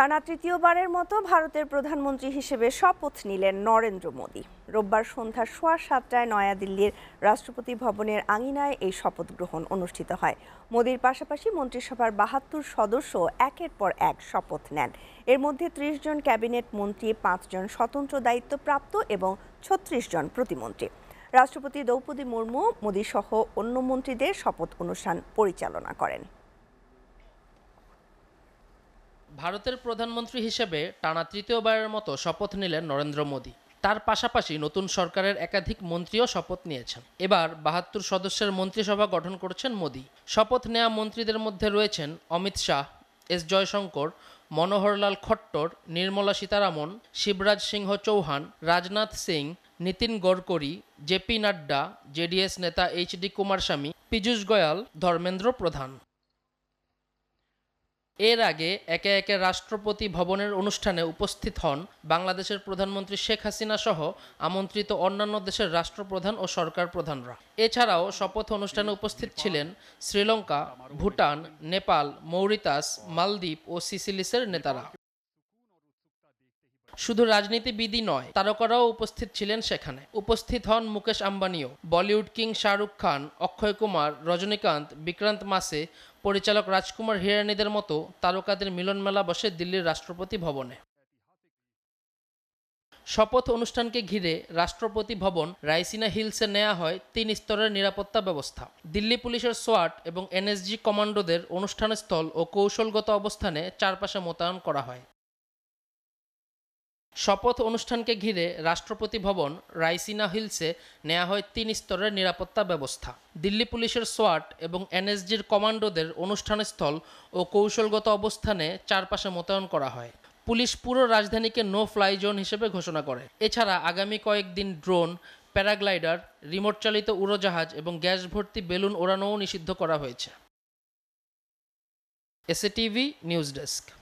টানা তৃতীয়বারের মতো ভারতের প্রধানমন্ত্রী হিসেবে শপথ নিলেন নরেন্দ্র মোদী রোববার সন্ধ্যা সোয়া সাতটায় নয়াদিল্লির রাষ্ট্রপতি ভবনের আঙিনায় এই শপথ গ্রহণ অনুষ্ঠিত হয় মোদীর পাশাপাশি মন্ত্রিসভার বাহাত্তর সদস্য একের পর এক শপথ নেন এর মধ্যে ত্রিশ জন ক্যাবিনেট মন্ত্রী পাঁচজন স্বতন্ত্র দায়িত্বপ্রাপ্ত এবং ছত্রিশ জন প্রতিমন্ত্রী রাষ্ট্রপতি দ্রৌপদী মুর্মু মোদী সহ অন্য মন্ত্রীদের শপথ অনুষ্ঠান পরিচালনা করেন ভারতের প্রধানমন্ত্রী হিসেবে টানা তৃতীয়বারের মতো শপথ নিলেন নরেন্দ্র মোদী তার পাশাপাশি নতুন সরকারের একাধিক মন্ত্রীও শপথ নিয়েছেন এবার বাহাত্তর সদস্যের মন্ত্রিসভা গঠন করছেন মোদী শপথ নেয়া মন্ত্রীদের মধ্যে রয়েছেন Amit Shah S Jaishankar Manoharlal Khattar Nirmala Sitharaman Shivraj Singh Chouhan Rajnath Singh Nitin Gadkari JP Nadda JDS নেতা এইচ ডি কুমারস্বামী পীযূষ গোয়াল ধর্মেন্দ্র প্রধান এর আগে একে একে রাষ্ট্রপতি ভবনের অনুষ্ঠানে উপস্থিত হন বাংলাদেশের প্রধানমন্ত্রী শেখ হাসিনা সহ আমন্ত্রিত অন্যান্য দেশের রাষ্ট্রপ্রধান ও সরকার প্রধানরা এছাড়াও শপথ অনুষ্ঠানে উপস্থিত ছিলেন শ্রীলঙ্কা ভুটান নেপাল মৌরিতাস মালদ্বীপ ও সিসিলিসের নেতারা শুধু রাজনীতিবিদই নয় তারকারাও উপস্থিত ছিলেন সেখানে উপস্থিত হন মুকেশ আম্বানিও বলিউড কিং শাহরুখ খান অক্ষয় কুমার রজনীকান্ত বিক্রান্ত মাসে পরিচালক রাজকুমার হিরানিদের মতো তারকাদের মিলনমেলা বসে দিল্লির রাষ্ট্রপতি ভবনে শপথ অনুষ্ঠানকে ঘিরে রাষ্ট্রপতি ভবন রাইসিনা হিলসে নেওয়া হয় তিন স্তরের নিরাপত্তা ব্যবস্থা দিল্লি পুলিশের সোয়াট এবং এনএসজি কমান্ডোদের অনুষ্ঠানস্থল ও কৌশলগত অবস্থানে চারপাশে মোতায়েন করা হয় শপথ অনুষ্ঠানকে ঘিরে রাষ্ট্রপতি ভবন রাইসিনা হিলসে নেওয়া হয় তিন স্তরের নিরাপত্তা ব্যবস্থা দিল্লি পুলিশের সোয়াট এবং এনএসজির কমান্ডোদের অনুষ্ঠানস্থল ও কৌশলগত অবস্থানে চারপাশে মোতায়েন করা হয় পুলিশ পুরো রাজধানীকে নো ফ্লাই জোন হিসেবে ঘোষণা করে এছাড়া আগামী কয়েকদিন ড্রোন প্যারাগ্লাইডার রিমোট চালিত উড়োজাহাজ এবং গ্যাস ভর্তি বেলুন ওড়ানোও নিষিদ্ধ করা হয়েছে এসএটিভি নিউজ ডেস্ক